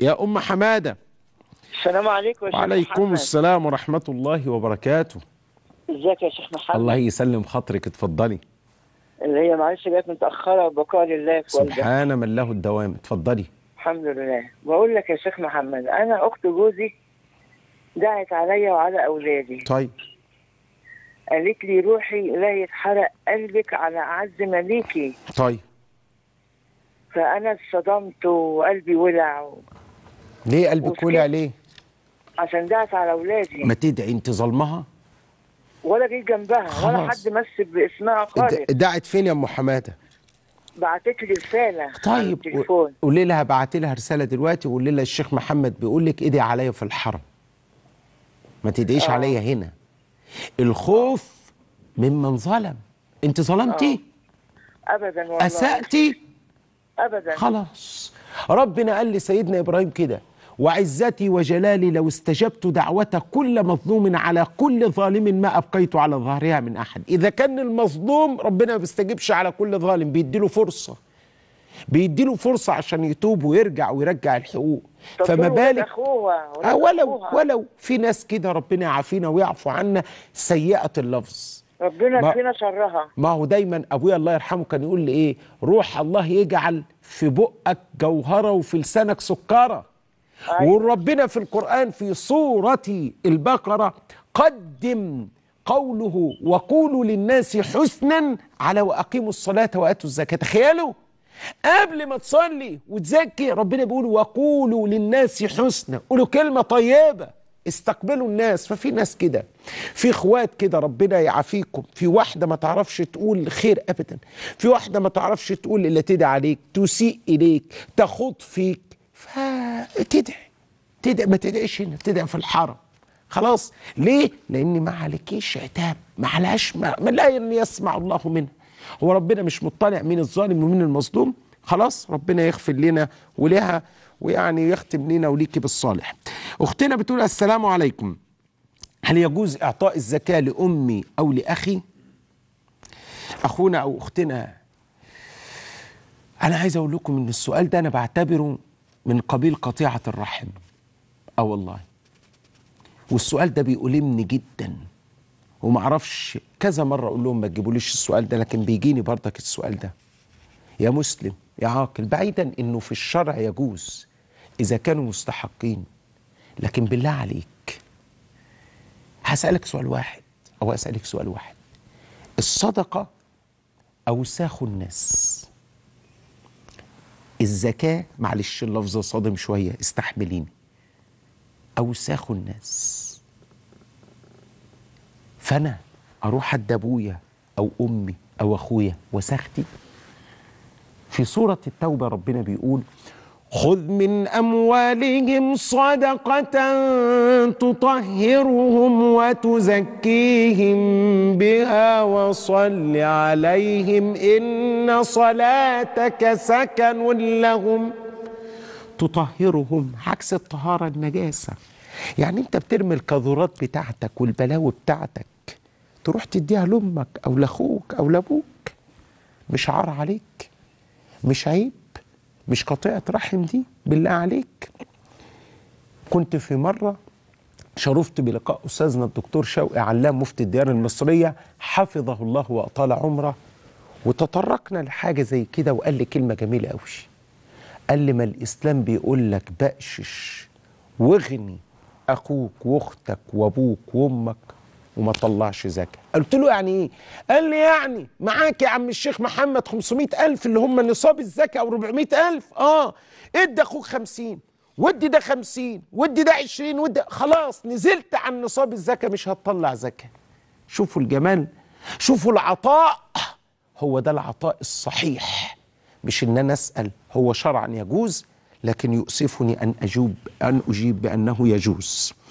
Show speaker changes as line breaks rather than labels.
يا أم حمادة
السلام عليكم وعليكم محمد.
السلام ورحمة الله وبركاته
ازيك يا شيخ محمد الله
يسلم خاطرك اتفضلي
اللي هي معلش جت متأخرة بقاء لله في سبحان
من له الدوام اتفضلي
الحمد لله بقول لك يا شيخ محمد أنا أخت جوزي دعت عليا وعلى أولادي طيب قالت لي روحي لا يتحرق قلبك على أعز مليكي طيب فأنا اتصدمت وقلبي ولع و...
ليه قلبك وقع عليه؟
عشان دعت على اولادي
ما تدعي انت ظلمها؟
ولا جيت جنبها خلاص. ولا حد مس باسمها خالص
دعت فين يا ام حماده؟
بعتت لي رساله طيب
قولي لها بعتي لها رساله دلوقتي وقولي لها الشيخ محمد بيقول لك ادعي عليا في الحرم ما تدعيش آه. عليا هنا الخوف ممن ظلم انت ظلمتي
آه. ابدا والله اساتي ابدا
خلاص ربنا قال لسيدنا ابراهيم كده وعزتي وجلالي لو استجبت دعوة كل مظلوم على كل ظالم ما أبقيت على ظهرها من أحد إذا كان المظلوم ربنا ما بيستجبش على كل ظالم بيديله فرصة بيديله فرصة عشان يتوب ويرجع ويرجع الحقوق فما بالك
آه، ولو ولو
في ناس كده ربنا يعافينا ويعفو عنا سيئة اللفظ
ربنا يكفينا شرها
ما هو دايما ابويا الله يرحمه كان يقول لي ايه روح الله يجعل في بقك جوهره وفي لسانك سكاره وربنا في القرآن في سورة البقرة قدم قوله وقولوا للناس حسنا على وأقيموا الصلاة وأتوا الزكاة تخيلوا قبل ما تصلي وتزكي ربنا بيقول وقولوا للناس حسنا قولوا كلمة طيبة استقبلوا الناس ففي ناس كده في اخوات كده ربنا يعافيكم في واحدة ما تعرفش تقول خير ابدا في واحدة ما تعرفش تقول اللي تدعي عليك تسيء اليك تخوض فيك ف تدعي تدعي ما تدعيش هنا تدعي في الحرم خلاص ليه؟ لأن ما عليكيش عتاب ما عليهاش ما لا يسمع الله منها هو ربنا مش مطلع مين الظالم ومين المظلوم خلاص ربنا يغفر لنا ولها ويعني يختم لنا وليكي بالصالح أختنا بتقول السلام عليكم هل يجوز إعطاء الزكاة لأمي أو لأخي أخونا أو أختنا أنا عايز أقول لكم إن السؤال ده أنا بعتبره من قبيل قطيعة الرحم اه والله والسؤال ده بيؤلمني جدا ومعرفش كذا مرة أقول لهم ما تجيبوليش السؤال ده لكن بيجيني برضك السؤال ده يا مسلم يا عاقل بعيدا أنه في الشرع يجوز إذا كانوا مستحقين لكن بالله عليك هسألك سؤال واحد أو أسألك سؤال واحد الصدقة أوساخ الناس الذكاء معلش اللفظ صادم شويه استحمليني اوساخ الناس فانا اروح عند ابويا او امي او اخويا وسختي في سوره التوبه ربنا بيقول خذ من اموالهم صدقه تطهرهم وتزكيهم بها وصل عليهم ان إن صلاتك سكن لهم تطهرهم عكس الطهارة النجاسة يعني أنت بترمي القاذورات بتاعتك والبلاوي بتاعتك تروح تديها لأمك أو لأخوك أو لأبوك مش عار عليك مش عيب مش قطيعة رحم دي بالله عليك كنت في مرة شرفت بلقاء أستاذنا الدكتور شوقي علام مفتي الديار المصرية حفظه الله وأطال عمره وتطرقنا لحاجه زي كده وقال لي كلمه جميله قوي قال لي ما الاسلام بيقول لك بقشش واغني اخوك واختك وابوك وامك وما طلعش زكاه قلت له يعني ايه قال لي يعني معاك يا عم الشيخ محمد 500 ألف اللي هم نصاب الزكاه او 400 ألف اه ادي اخوك 50 ودي ده 50 ودي ده 20 ودي خلاص نزلت عن نصاب الزكاه مش هتطلع زكاه شوفوا الجمال شوفوا العطاء هو ده العطاء الصحيح مش ان انا اسال هو شرعا يجوز لكن يؤسفني ان اجوب ان اجيب بانه يجوز